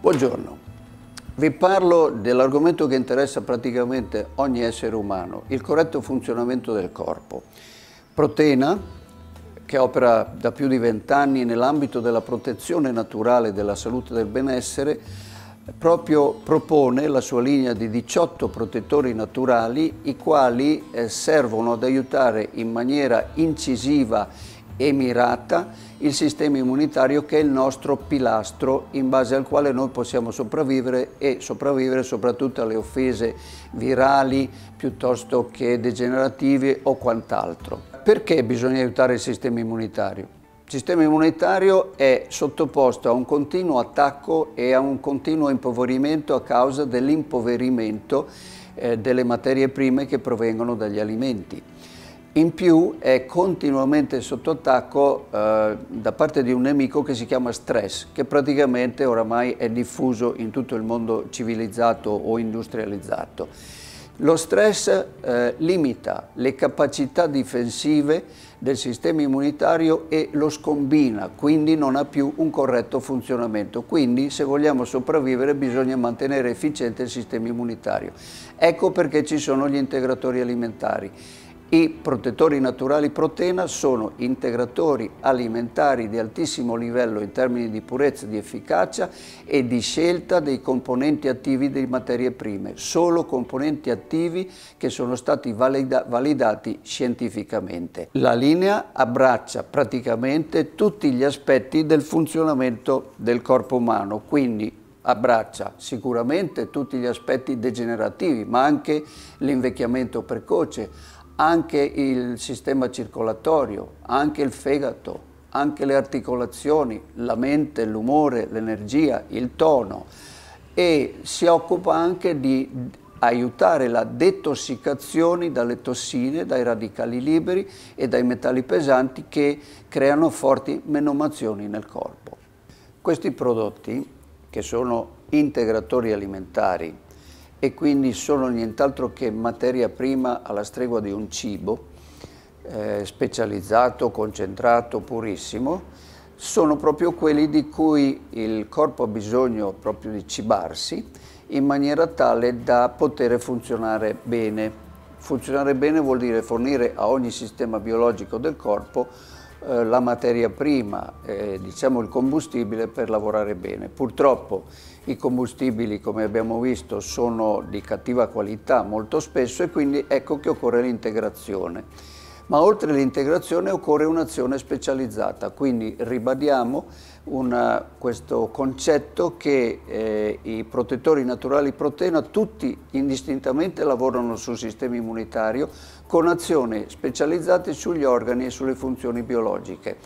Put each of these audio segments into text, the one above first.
Buongiorno, vi parlo dell'argomento che interessa praticamente ogni essere umano, il corretto funzionamento del corpo. Proteina, che opera da più di vent'anni nell'ambito della protezione naturale della salute e del benessere, proprio propone la sua linea di 18 protettori naturali, i quali eh, servono ad aiutare in maniera incisiva e mirata il sistema immunitario che è il nostro pilastro in base al quale noi possiamo sopravvivere e sopravvivere soprattutto alle offese virali piuttosto che degenerative o quant'altro. Perché bisogna aiutare il sistema immunitario? Il sistema immunitario è sottoposto a un continuo attacco e a un continuo impoverimento a causa dell'impoverimento eh, delle materie prime che provengono dagli alimenti. In più è continuamente sotto attacco eh, da parte di un nemico che si chiama stress, che praticamente oramai è diffuso in tutto il mondo civilizzato o industrializzato. Lo stress eh, limita le capacità difensive del sistema immunitario e lo scombina, quindi non ha più un corretto funzionamento. Quindi se vogliamo sopravvivere bisogna mantenere efficiente il sistema immunitario. Ecco perché ci sono gli integratori alimentari i protettori naturali proteina sono integratori alimentari di altissimo livello in termini di purezza, di efficacia e di scelta dei componenti attivi delle materie prime, solo componenti attivi che sono stati valida validati scientificamente. La linea abbraccia praticamente tutti gli aspetti del funzionamento del corpo umano, quindi abbraccia sicuramente tutti gli aspetti degenerativi, ma anche l'invecchiamento precoce, anche il sistema circolatorio, anche il fegato, anche le articolazioni, la mente, l'umore, l'energia, il tono e si occupa anche di aiutare la detossicazione dalle tossine, dai radicali liberi e dai metalli pesanti che creano forti menomazioni nel corpo. Questi prodotti, che sono integratori alimentari, e quindi sono nient'altro che materia prima alla stregua di un cibo eh, specializzato, concentrato, purissimo, sono proprio quelli di cui il corpo ha bisogno proprio di cibarsi in maniera tale da poter funzionare bene. Funzionare bene vuol dire fornire a ogni sistema biologico del corpo eh, la materia prima, eh, diciamo il combustibile per lavorare bene. Purtroppo i combustibili, come abbiamo visto, sono di cattiva qualità molto spesso e quindi ecco che occorre l'integrazione ma oltre all'integrazione occorre un'azione specializzata, quindi ribadiamo una, questo concetto che eh, i protettori naturali proteina tutti indistintamente lavorano sul sistema immunitario con azioni specializzate sugli organi e sulle funzioni biologiche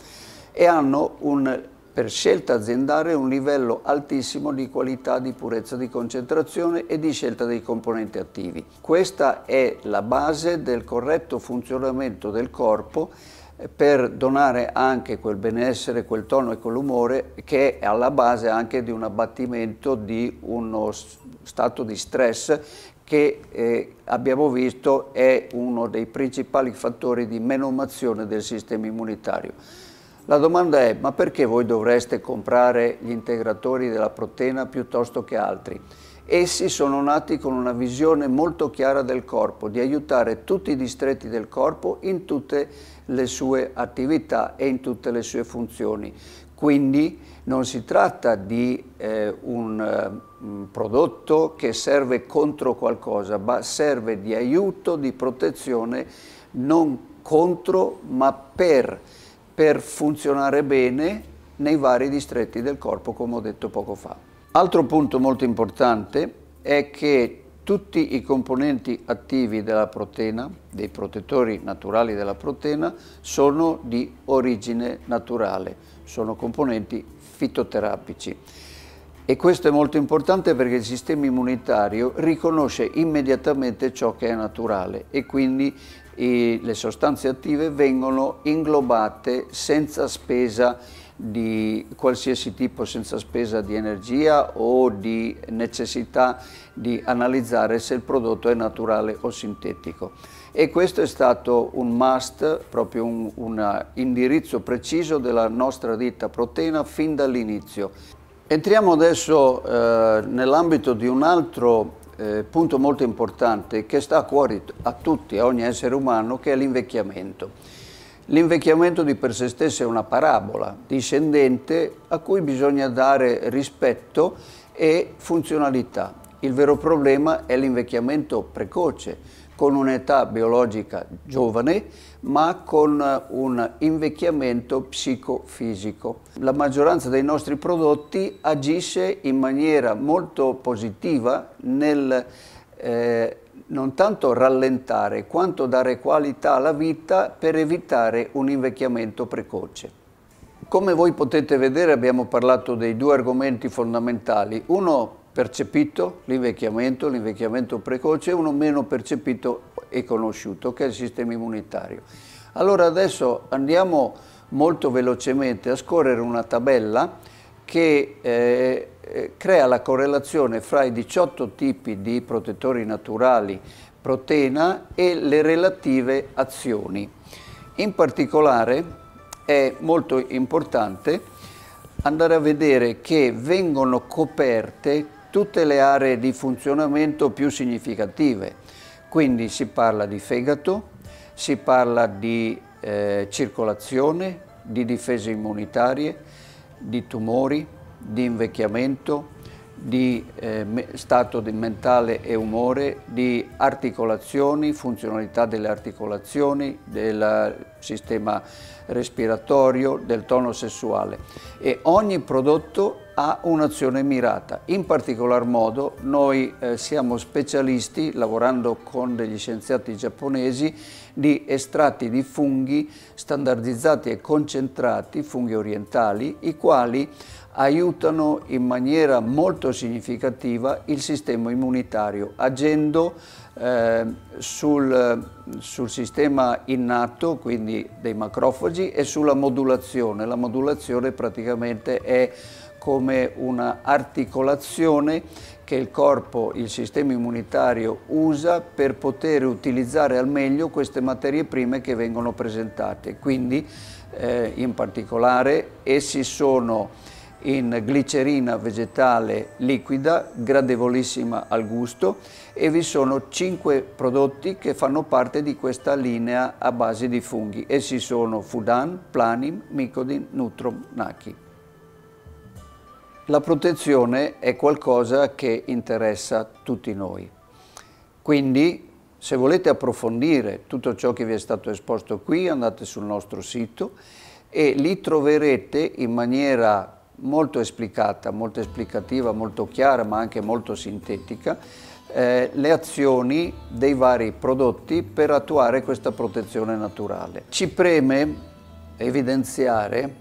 e hanno un per scelta aziendale un livello altissimo di qualità, di purezza di concentrazione e di scelta dei componenti attivi. Questa è la base del corretto funzionamento del corpo eh, per donare anche quel benessere, quel tono e quell'umore che è alla base anche di un abbattimento di uno stato di stress che eh, abbiamo visto è uno dei principali fattori di menomazione del sistema immunitario. La domanda è, ma perché voi dovreste comprare gli integratori della proteina piuttosto che altri? Essi sono nati con una visione molto chiara del corpo, di aiutare tutti i distretti del corpo in tutte le sue attività e in tutte le sue funzioni. Quindi non si tratta di eh, un, eh, un prodotto che serve contro qualcosa, ma serve di aiuto, di protezione, non contro ma per per funzionare bene nei vari distretti del corpo, come ho detto poco fa. Altro punto molto importante è che tutti i componenti attivi della proteina, dei protettori naturali della proteina, sono di origine naturale, sono componenti fitoterapici. E questo è molto importante perché il sistema immunitario riconosce immediatamente ciò che è naturale e quindi i, le sostanze attive vengono inglobate senza spesa di qualsiasi tipo, senza spesa di energia o di necessità di analizzare se il prodotto è naturale o sintetico. E questo è stato un must, proprio un, un indirizzo preciso della nostra ditta proteina fin dall'inizio. Entriamo adesso eh, nell'ambito di un altro eh, punto molto importante che sta a cuore a tutti, a ogni essere umano, che è l'invecchiamento. L'invecchiamento di per sé stesso è una parabola discendente a cui bisogna dare rispetto e funzionalità. Il vero problema è l'invecchiamento precoce, con un'età biologica giovane ma con eh, un invecchiamento psicofisico. La maggioranza dei nostri prodotti agisce in maniera molto positiva nel eh, non tanto rallentare quanto dare qualità alla vita per evitare un invecchiamento precoce. Come voi potete vedere abbiamo parlato dei due argomenti fondamentali, uno percepito, l'invecchiamento, l'invecchiamento precoce, e uno meno percepito e conosciuto, che è il sistema immunitario. Allora adesso andiamo molto velocemente a scorrere una tabella che eh, eh crea la correlazione fra i 18 tipi di protettori naturali proteina e le relative azioni. In particolare è molto importante andare a vedere che vengono coperte tutte le aree di funzionamento più significative. Quindi si parla di fegato, si parla di eh, circolazione, di difese immunitarie, di tumori, di invecchiamento, di eh, stato di mentale e umore, di articolazioni, funzionalità delle articolazioni, del sistema respiratorio, del tono sessuale e ogni prodotto a un'azione mirata. In particolar modo noi eh, siamo specialisti, lavorando con degli scienziati giapponesi, di estratti di funghi standardizzati e concentrati, funghi orientali, i quali aiutano in maniera molto significativa il sistema immunitario, agendo eh, sul, sul, sistema innato, quindi dei macrofagi, e sulla modulazione. La modulazione praticamente è come un'articolazione che il corpo, il sistema immunitario usa per poter utilizzare al meglio queste materie prime che vengono presentate. Quindi eh, in particolare essi sono in glicerina vegetale liquida, gradevolissima al gusto e vi sono cinque prodotti che fanno parte di questa linea a base di funghi. Essi sono Fudan, Planim, Micodin, Nutrom, Naki. La protezione è qualcosa che interessa tutti noi. Quindi, se volete approfondire tutto ciò che vi è stato esposto qui, andate sul nostro sito e lì troverete in maniera molto esplicata, molto esplicativa, molto chiara, ma anche molto sintetica, eh, le azioni dei vari prodotti per attuare questa protezione naturale. Ci preme evidenziare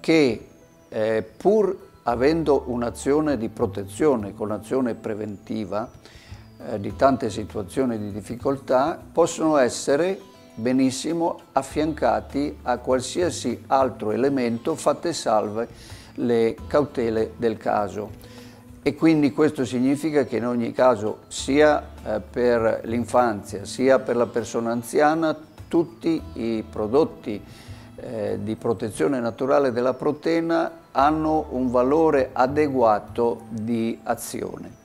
che eh, pur avendo un'azione di protezione con azione preventiva eh, di tante situazioni di difficoltà, possono essere benissimo affiancati a qualsiasi altro elemento fatte salve le cautele del caso. E quindi questo significa che in ogni caso sia eh, per l'infanzia sia per la persona anziana tutti i prodotti eh, di protezione naturale della proteina hanno un valore adeguato di azione.